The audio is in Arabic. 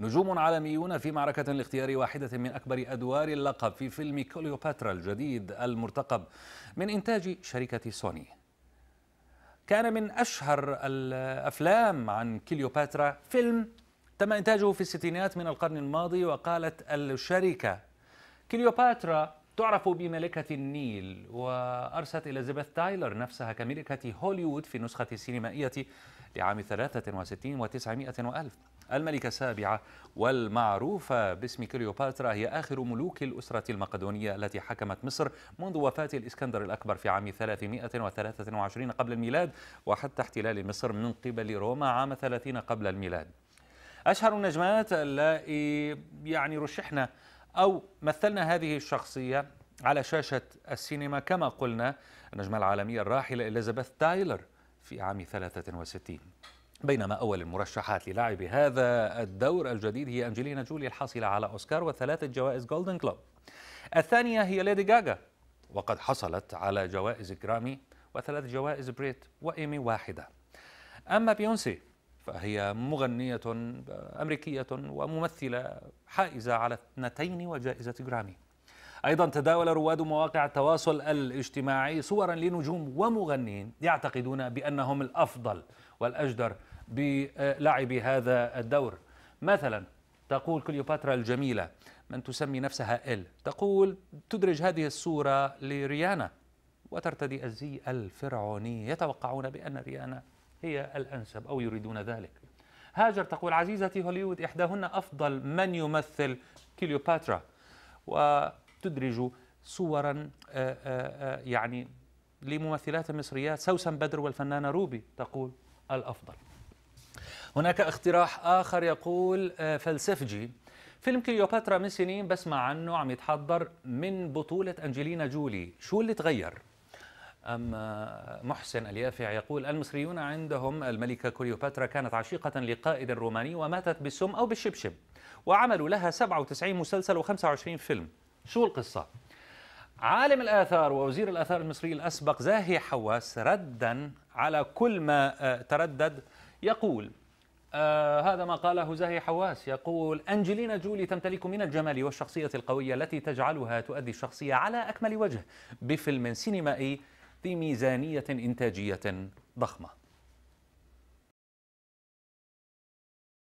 نجوم عالميون في معركة لاختيار واحدة من أكبر أدوار اللقب في فيلم كليوباترا الجديد المرتقب من إنتاج شركة سوني كان من أشهر الأفلام عن كليوباترا فيلم تم إنتاجه في الستينات من القرن الماضي وقالت الشركة كليوباترا تعرف بملكة النيل وأرست إليزابيث تايلر نفسها كملكة هوليوود في النسخة السينمائية لعام 63 و900 وألف الملكة السابعة والمعروفة باسم كليوباترا هي آخر ملوك الأسرة المقدونية التي حكمت مصر منذ وفاة الإسكندر الأكبر في عام 323 قبل الميلاد وحتى احتلال مصر من قبل روما عام 30 قبل الميلاد أشهر النجمات اللائي يعني رشحنا أو مثلنا هذه الشخصية على شاشة السينما كما قلنا النجمة العالمية الراحلة إليزابيث تايلر في عام 63 بينما أول المرشحات للعب هذا الدور الجديد هي أنجلينا جولي الحاصلة على أوسكار وثلاثة جوائز جولدن كلوب الثانية هي ليدي جاجا وقد حصلت على جوائز جرامي وثلاث جوائز بريت وإيمي واحدة أما بيونسي فهي مغنية أمريكية وممثلة حائزة على اثنتين وجائزة جرامي أيضا تداول رواد مواقع التواصل الاجتماعي صورا لنجوم ومغنيين يعتقدون بأنهم الأفضل والأجدر بلعب هذا الدور مثلا تقول كليوباترا الجميلة من تسمي نفسها إل تقول تدرج هذه الصورة لريانا وترتدي الزي الفرعوني يتوقعون بأن ريانا هي الأنسب أو يريدون ذلك هاجر تقول عزيزتي هوليوود إحداهن أفضل من يمثل كليوباترا وتدرج صورا آه، آه، آه، يعني لممثلات مصريات سوسن بدر والفنانة روبي تقول الأفضل هناك اقتراح آخر يقول فلسفجي فيلم كليوباترا من سنين بسمع عنه عم يتحضر من بطولة أنجلينا جولي شو اللي تغير؟ أما محسن اليافع يقول المصريون عندهم الملكة كليوباترا كانت عشيقة لقائد روماني وماتت بالسم أو بالشبشب وعملوا لها 97 مسلسل و25 فيلم شو القصة؟ عالم الآثار ووزير الآثار المصري الأسبق زاهي حواس ردا على كل ما آه، تردد يقول آه هذا ما قاله زاهي حواس يقول أنجلينا جولي تمتلك من الجمال والشخصية القوية التي تجعلها تؤدي الشخصية على أكمل وجه بفيلم سينمائي في ميزانية إنتاجية ضخمة